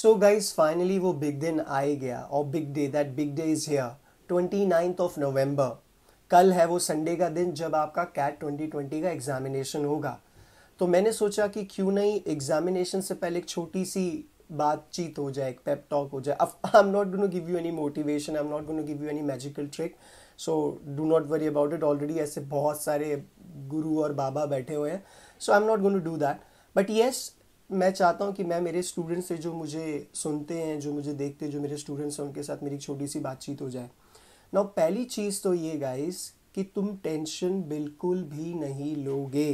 सो guys finally वो big दिन आ ही गया और big day that big day is here twenty ninth of November कल है वो संडे का दिन जब आपका कैट ट्वेंटी ट्वेंटी का एग्जामिनेशन होगा तो मैंने सोचा कि क्यों नहीं एग्जामिनेशन से पहले एक छोटी सी बातचीत हो जाए एक पेप टॉक हो जाए I am not gonna give you any motivation I am not gonna give you any magical trick so do not worry about it already ऐसे बहुत सारे गुरु और बाबा बैठे हुए हैं so I am not gonna do that but yes मैं चाहता हूँ कि मैं मेरे स्टूडेंट्स से जो मुझे सुनते हैं जो मुझे देखते हैं जो मेरे स्टूडेंट्स हैं उनके साथ मेरी छोटी सी बातचीत हो जाए ना पहली चीज़ तो ये गाइस कि तुम टेंशन बिल्कुल भी नहीं लोगे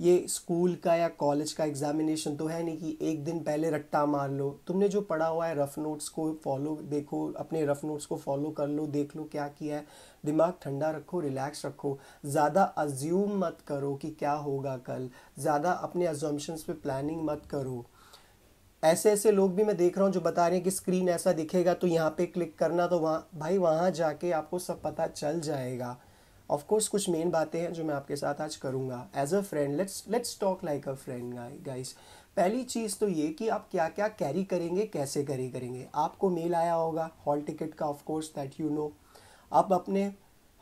ये स्कूल का या कॉलेज का एग्ज़ामिनेशन तो है नहीं कि एक दिन पहले रट्टा मार लो तुमने जो पढ़ा हुआ है रफ़ नोट्स को फॉलो देखो अपने रफ़ नोट्स को फॉलो कर लो देख लो क्या किया है दिमाग ठंडा रखो रिलैक्स रखो ज़्यादा अज्यूम मत करो कि क्या होगा कल ज़्यादा अपने अजम्पन्स पे प्लानिंग मत करो ऐसे ऐसे लोग भी मैं देख रहा हूँ जो बता रहे हैं कि स्क्रीन ऐसा दिखेगा तो यहाँ पे क्लिक करना तो वहाँ भाई वहाँ जाके आपको सब पता चल जाएगा ऑफ कोर्स कुछ मेन बातें हैं जो मैं आपके साथ आज करूंगा as a friend let's let's talk like a friend guys पहली चीज़ तो ये कि आप क्या क्या कैरी करेंगे कैसे कैरी करेंगे आपको मेल आया होगा हॉल टिकट का of course that you know आप अपने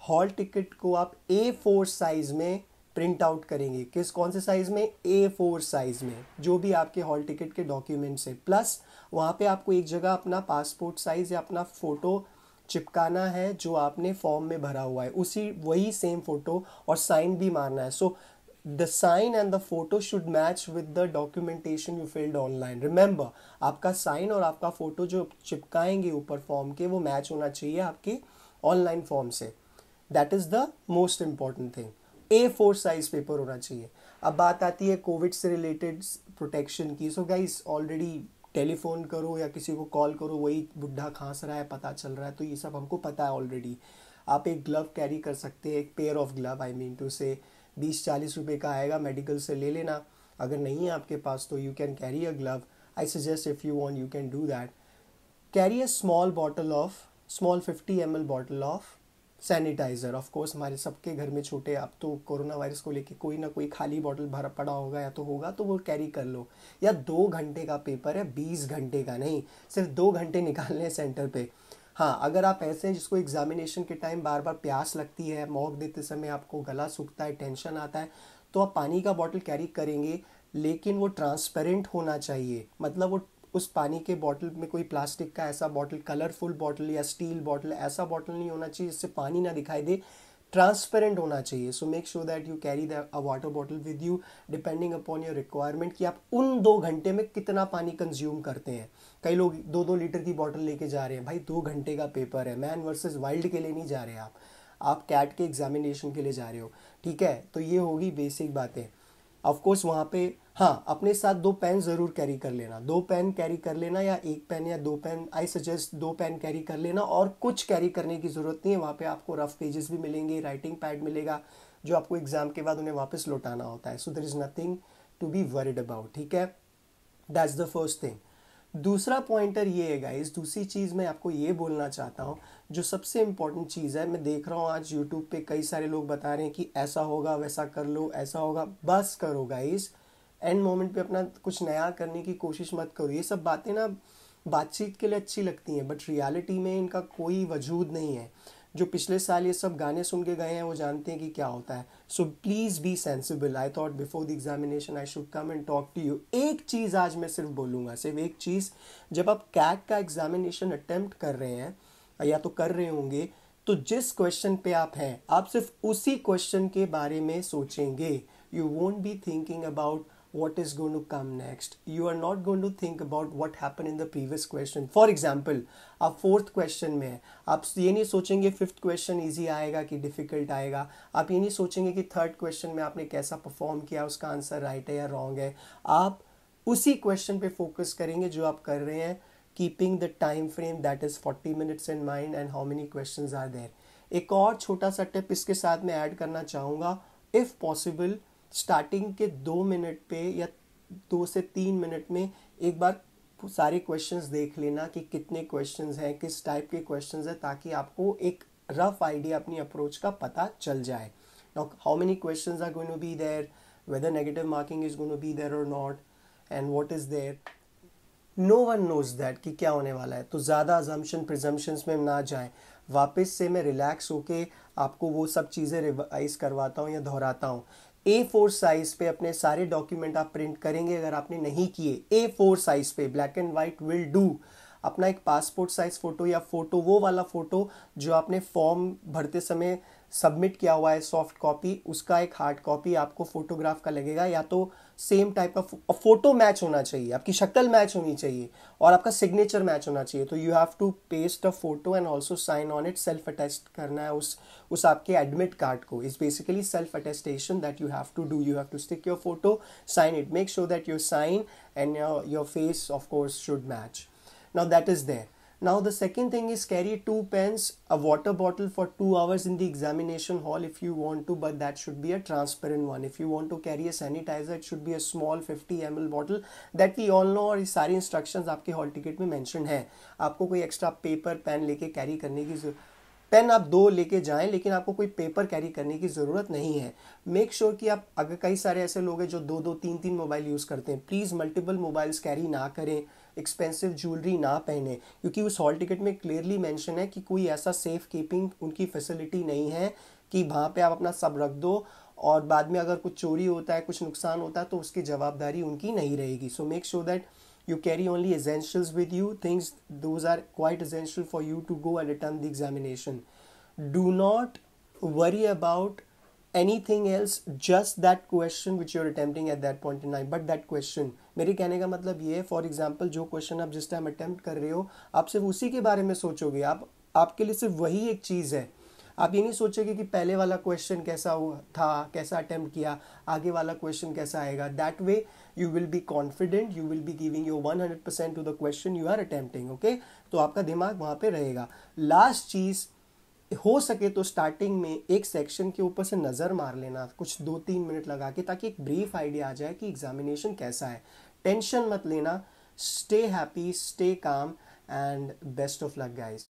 हॉल टिकट को आप ए फोर साइज़ में प्रिंट आउट करेंगे किस कौन से साइज़ में ए फोर साइज़ में जो भी आपके हॉल टिकट के डॉक्यूमेंट्स है प्लस वहाँ पे आपको एक जगह अपना पासपोर्ट साइज़ या अपना फ़ोटो चिपकाना है जो आपने फॉर्म में भरा हुआ है उसी वही सेम फोटो और साइन भी मारना है so the sign and the photo should match with the documentation you filled online remember आपका साइन और आपका फोटो जो चिपकाएंगे ऊपर फॉर्म के वो मैच होना चाहिए आपके ऑनलाइन फॉर्म से that is the most important thing A four size paper होना चाहिए अब बात आती है कोविड से रिलेटेड प्रोटेक्शन की सो गाइस ऑलरेडी टेलीफोन करो या किसी को कॉल करो वही बुढ़ा खांस रहा है पता चल रहा है तो ये सब हमको पता है ऑलरेडी आप एक ग्लव कैरी कर सकते हैं एक pair of glove I mean two से बीस चालीस रुपये का आएगा मेडिकल से ले लेना अगर नहीं है आपके पास तो you can carry a glove I suggest if you want you can do that carry a small bottle of small fifty M L bottle of sanitiser of course हमारे सबके घर में छोटे आप तो कोरोना वायरस को लेके कोई ना कोई खाली बॉटल भरा पड़ा होगा या तो होगा तो वो कैरी कर लो या दो घंटे का पेपर है बीस घंटे का नहीं सिर्फ दो घंटे निकालने हैं सेंटर पे हाँ अगर आप ऐसे हैं जिसको एग्जामिनेशन के टाइम बार बार प्यास लगती है मॉक देते समय आपको गला सूखता है टेंशन आता है तो आप पानी का बॉटल कैरी करेंगे लेकिन वो ट्रांसपेरेंट होना चाहिए मतलब वो उस पानी के बॉटल में कोई प्लास्टिक का ऐसा बॉटल कलरफुल बॉटल या स्टील बॉटल ऐसा बॉटल नहीं होना चाहिए जिससे पानी ना दिखाई दे ट्रांसपेरेंट होना चाहिए so make sure that you carry the water bottle with you depending upon your requirement कि आप उन दो घंटे में कितना पानी कंज्यूम करते हैं कई लोग दो दो लीटर की बॉटल लेके जा रहे हैं भाई दो घंटे का पेपर है मैन वर्सेज वाइल्ड के लिए नहीं जा रहे आप आप कैट के एग्जामिनेशन के लिए जा रहे हो ठीक है तो ये होगी बेसिक बातें ऑफकोर्स वहाँ पे हाँ अपने साथ दो पेन ज़रूर कैरी कर लेना दो पेन कैरी कर लेना या एक पेन या दो पेन आई सजेस्ट दो पेन कैरी कर लेना और कुछ कैरी करने की ज़रूरत नहीं है वहाँ पे आपको रफ पेजेस भी मिलेंगे राइटिंग पैड मिलेगा जो आपको एग्ज़ाम के बाद उन्हें वापस लौटाना होता है so there is nothing to be worried about ठीक है दैट्स द फर्स्ट थिंग दूसरा पॉइंटर ये है गाइज़ दूसरी चीज़ मैं आपको ये बोलना चाहता हूँ जो सबसे इम्पॉर्टेंट चीज़ है मैं देख रहा हूँ आज यूट्यूब पे कई सारे लोग बता रहे हैं कि ऐसा होगा वैसा कर लो ऐसा होगा बस करो गाइज़ एंड मोमेंट पे अपना कुछ नया करने की कोशिश मत करो ये सब बातें ना बातचीत के लिए अच्छी लगती हैं बट रियलिटी में इनका कोई वजूद नहीं है जो पिछले साल ये सब गाने सुन के गए हैं वो जानते हैं कि क्या होता है so please be sensible I thought before the examination I should come and talk to you एक चीज़ आज मैं सिर्फ बोलूँगा सिर्फ एक चीज़ जब आप कैक का एग्जामिनेशन अटैम्प्ट कर रहे हैं या तो कर रहे होंगे तो जिस क्वेश्चन पे आप हैं आप सिर्फ उसी क्वेश्चन के बारे में सोचेंगे you won't be thinking about what is going to come next. You are not going to think about what happened in the previous question. For example आप फोर्थ क्वेश्चन में है आप ये नहीं सोचेंगे फिफ्थ क्वेश्चन ईजी आएगा कि difficult आएगा आप ये नहीं सोचेंगे कि थर्ड क्वेश्चन में आपने कैसा परफॉर्म किया उसका आंसर राइट है या रॉन्ग है आप उसी क्वेश्चन पे फोकस करेंगे जो आप कर रहे हैं keeping the time frame that is forty minutes in mind and how many question are there एक और छोटा सा टिप इसके साथ मैं ऐड करना चाहूँगा इफ़ पॉसिबल स्टार्टिंग के दो मिनट पे या दो से तीन मिनट में एक बार सारे क्वेश्चंस देख लेना कि कितने क्वेश्चंस हैं किस टाइप के क्वेश्चंस हैं ताकि आपको एक रफ आइडिया अपनी अप्रोच का पता चल जाए now how many questions are going to be there whether negative marking is going to be there और not and what is there no one knows that कि क्या होने वाला है तो ज़्यादा अजम्पन प्रजम्पन्स में ना जाए वापस से मैं रिलैक्स होके आपको वो सब चीज़ें रिवाइज करवाता हूँ या दोहराता हूँ ए फोर साइज पे अपने सारे डॉक्यूमेंट आप प्रिंट करेंगे अगर आपने नहीं किए ए फोर साइज पे black and white will do अपना एक पासपोर्ट साइज फ़ोटो या फ़ोटो वो वाला फ़ोटो जो आपने फॉर्म भरते समय सबमिट किया हुआ है सॉफ्ट कॉपी उसका एक हार्ड कॉपी आपको फोटोग्राफ का लगेगा या तो सेम टाइप का फोटो मैच होना चाहिए आपकी शक्ल मैच होनी चाहिए और आपका सिग्नेचर मैच होना चाहिए तो you have to paste a photo and also sign on it self attest करना है उस उस आपके एडमिट कार्ड को is basically self attestation that you have to do you have to stick your photo sign it make sure that you sign and your face of course should match now that is there Now the second thing is carry two pens, a water bottle for 2 hours in the examination hall if you want to but that should be a transparent one. If you want to carry a sanitizer it should be a small 50 ml bottle that we all know और ये सारी instructions आपके hall ticket में mentioned है आपको कोई extra paper pen लेके carry करने की जरूरत पेन आप दो लेके जाएं लेकिन आपको कोई पेपर कैरी करने की ज़रूरत नहीं है मेक श्योर sure कि आप अगर कई सारे ऐसे लोग हैं जो दो दो तीन तीन मोबाइल यूज़ करते हैं प्लीज़ मल्टीपल मोबाइल्स कैरी ना करें एक्सपेंसिव ज्वेलरी ना पहने क्योंकि उस हॉल टिकट में क्लियरली मेंशन है कि कोई ऐसा सेफ कीपिंग उनकी फैसिलिटी नहीं है कि वहाँ पे आप अपना सब रख दो और बाद में अगर कुछ चोरी होता है कुछ नुकसान होता है तो उसकी जवाबदारी उनकी नहीं रहेगी so make sure that you carry only essentials with you things those are quite essential for you to go and attend the examination do not worry about anything else just that question which you're attempting at that point in time but that question मेरे कहने का मतलब ये है for example जो question आप जिस time attempt कर रहे हो आप सिर्फ उसी के बारे में सोचोगे आप आपके लिए सिर्फ वही एक चीज़ है आप ये नहीं सोचेंगे कि पहले वाला क्वेश्चन कैसा हुआ था कैसा अटैम्प्ट किया आगे वाला क्वेश्चन कैसा आएगा that way you will be confident you will be giving your one hundred percent to the question you are attempting okay तो आपका दिमाग वहाँ पे रहेगा लास्ट चीज़ हो सके तो स्टार्टिंग में एक सेक्शन के ऊपर से नज़र मार लेना कुछ दो तीन मिनट लगा के ताकि एक ब्रीफ आइडिया आ जाए कि एग्जामिनेशन कैसा है टेंशन मत लेना stay happy stay calm and best of luck guys